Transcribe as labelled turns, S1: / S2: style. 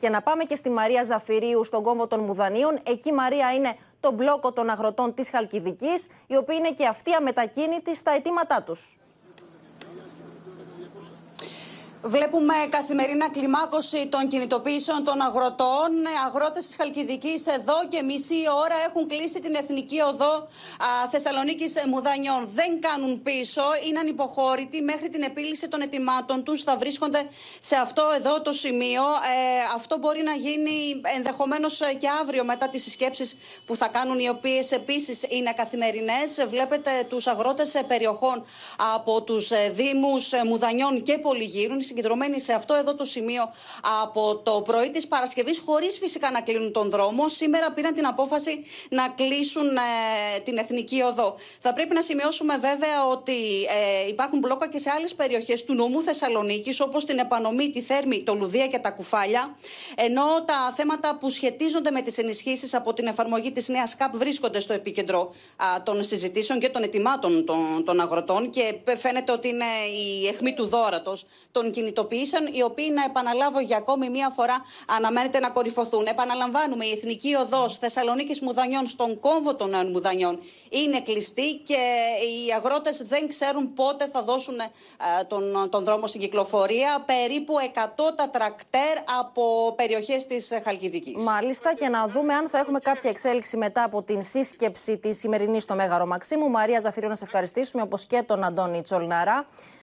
S1: Και να πάμε και στη Μαρία Ζαφυρίου, στον κόμβο των Μουδανίων. Εκεί, Μαρία, είναι το μπλόκο των αγροτών της Χαλκιδικής, οι οποίοι είναι και αυτοί αμετακίνητοι στα αιτήματά τους. Βλέπουμε καθημερινά κλιμάκωση των κινητοποίησεων
S2: των αγροτών. Αγρότες της Χαλκιδικής εδώ και μισή ώρα έχουν κλείσει την Εθνική Οδό Θεσσαλονίκης Μουδανιών. Δεν κάνουν πίσω, είναι ανυποχώρητοι μέχρι την επίλυση των ετοιμάτων τους. Θα βρίσκονται σε αυτό εδώ το σημείο. Ε, αυτό μπορεί να γίνει ενδεχομένως και αύριο μετά τις συσκέψεις που θα κάνουν οι οποίες επίσης είναι καθημερινές. Βλέπετε τους αγρότες περιοχών από τους ε, Δήμους ε, Μουδανιών και Πολυγύρων συγκεντρωμένοι σε αυτό εδώ το σημείο από το πρωί της Παρασκευής, χωρίς φυσικά να κλείνουν τον δρόμο. Σήμερα πήραν την απόφαση να κλείσουν ε, την εθνική οδό. Θα πρέπει να σημειώσουμε βέβαια ότι ε, υπάρχουν μπλόκα και σε άλλες περιοχές του νομού Θεσσαλονίκης, όπως την Επανομή, τη Θέρμη, το Λουδία και τα Κουφάλια. Ενώ τα θέματα που σχετίζονται με τις ενισχύσεις από την εφαρμογή της νέας ΚΑΠ βρίσκονται στο επίκεντρο των συζητήσεων και των ετοιμάτων των, των αγροτών. Και φαίνεται ότι είναι η αιχμή του δόρατος των κινητοποίησεων, οι οποίοι, να επαναλάβω για ακόμη μία φορά, αναμένεται να κορυφωθούν. Επαναλαμβάνουμε, η Εθνική Οδός Θεσσαλονίκης Μουδανιών στον κόμβο των Νέων Μουδανιών είναι κλειστή και οι αγρότες δεν ξέρουν πότε θα δώσουν ε, τον, τον δρόμο στην κυκλοφορία. Περίπου 100 τα τρακτέρ από περιοχές της Χαλκιδικής.
S1: Μάλιστα, και να δούμε αν θα έχουμε κάποια εξέλιξη μετά από την σύσκεψη της σημερινής στο Μέγαρο Μαξίμου. Μαρία Ζαφυριού, να σε ευχαριστήσουμε, όπως και τον Αντώνη Τσολναρά.